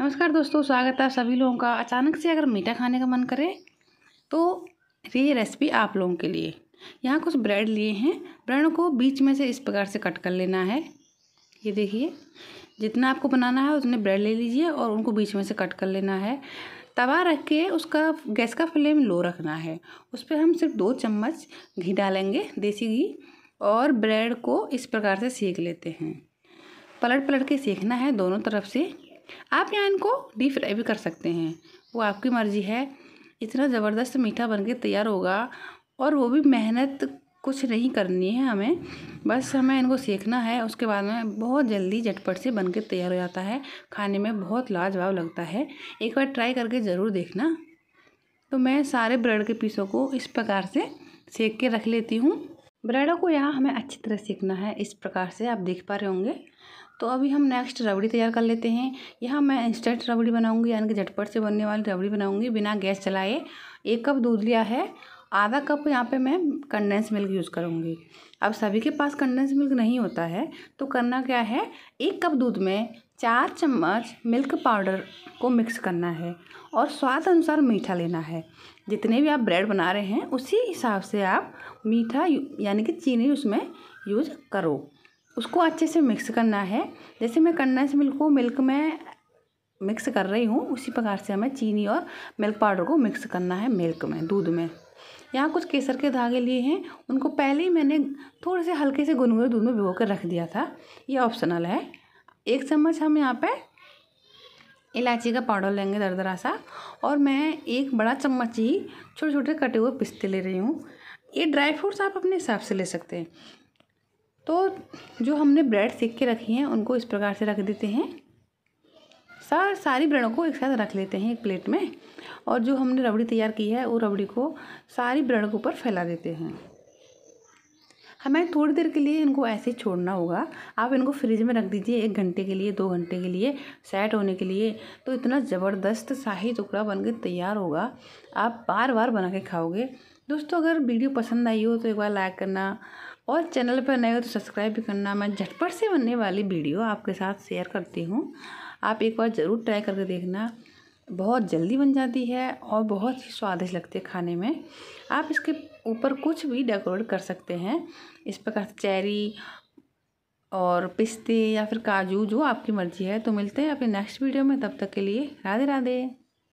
नमस्कार दोस्तों स्वागत है सभी लोगों का अचानक से अगर मीठा खाने का मन करे तो ये रेसिपी आप लोगों के लिए यहाँ कुछ ब्रेड लिए हैं ब्रेड को बीच में से इस प्रकार से कट कर लेना है ये देखिए जितना आपको बनाना है उतने ब्रेड ले लीजिए और उनको बीच में से कट कर लेना है तवा रख के उसका गैस का फ्लेम लो रखना है उस पर हम सिर्फ दो चम्मच घी डालेंगे देसी घी और ब्रेड को इस प्रकार से सेक लेते हैं पलट पलट के सेकना है दोनों तरफ से आप यहाँ इनको डीप फ्राई भी कर सकते हैं वो आपकी मर्ज़ी है इतना ज़बरदस्त मीठा बनके तैयार होगा और वो भी मेहनत कुछ नहीं करनी है हमें बस हमें इनको सेकना है उसके बाद में बहुत जल्दी झटपट से बन के तैयार हो जाता है खाने में बहुत लाजवाब लगता है एक बार ट्राई करके ज़रूर देखना तो मैं सारे ब्रेड के पीसों को इस प्रकार से सेक के रख लेती हूँ बरेड़ा को यहाँ हमें अच्छी तरह सीखना है इस प्रकार से आप देख पा रहे होंगे तो अभी हम नेक्स्ट रबड़ी तैयार कर लेते हैं यहाँ मैं इंस्टेंट रबड़ी बनाऊंगी यानी कि झटपट से बनने वाली रबड़ी बनाऊंगी बिना गैस चलाए एक कप दूध लिया है आधा कप यहाँ पे मैं कंडेंस मिल्क यूज़ करूँगी अब सभी के पास कंडेंस मिल्क नहीं होता है तो करना क्या है एक कप दूध में चार चम्मच मिल्क पाउडर को मिक्स करना है और स्वाद अनुसार मीठा लेना है जितने भी आप ब्रेड बना रहे हैं उसी हिसाब से आप मीठा यानी कि चीनी उसमें यूज करो उसको अच्छे से मिक्स करना है जैसे मैं कंडेंस मिल्क को मिल्क में मिक्स कर रही हूँ उसी प्रकार से हमें चीनी और मिल्क पाउडर को मिक्स करना है मिल्क में दूध में यहाँ कुछ केसर के धागे लिए हैं उनको पहले ही मैंने थोड़े से हल्के से गुनगुने दूध में भिगो कर रख दिया था ये ऑप्शनल है एक चम्मच हम यहाँ पे इलायची का पाउडर लेंगे दरदरा सा और मैं एक बड़ा चम्मच ही छोटे छोटे कटे हुए पिस्ते ले रही हूँ ये ड्राई फ्रूट्स आप अपने हिसाब से ले सकते हैं तो जो हमने ब्रेड सीख के रखी हैं उनको इस प्रकार से रख देते हैं सार सारी ब्रेडों को एक साथ रख लेते हैं एक प्लेट में और जो हमने रबड़ी तैयार की है वो रबड़ी को सारी ब्रेड के ऊपर फैला देते हैं हमें थोड़ी देर के लिए इनको ऐसे ही छोड़ना होगा आप इनको फ्रिज में रख दीजिए एक घंटे के लिए दो घंटे के लिए सेट होने के लिए तो इतना ज़बरदस्त शाही टुकड़ा बनकर तैयार होगा आप बार बार बना के खाओगे दोस्तों अगर वीडियो पसंद आई हो तो एक बार लाइक करना और चैनल पर नए हो तो सब्सक्राइब भी करना मैं झटपट से बनने वाली वीडियो आपके साथ शेयर करती हूँ आप एक बार ज़रूर ट्राई करके देखना बहुत जल्दी बन जाती है और बहुत ही स्वादिष्ट लगती है खाने में आप इसके ऊपर कुछ भी डेकोरेट कर सकते हैं इस प्रकार से चेरी और पिस्ते या फिर काजू जो आपकी मर्ज़ी है तो मिलते हैं अपने नेक्स्ट वीडियो में तब तक के लिए राधे राधे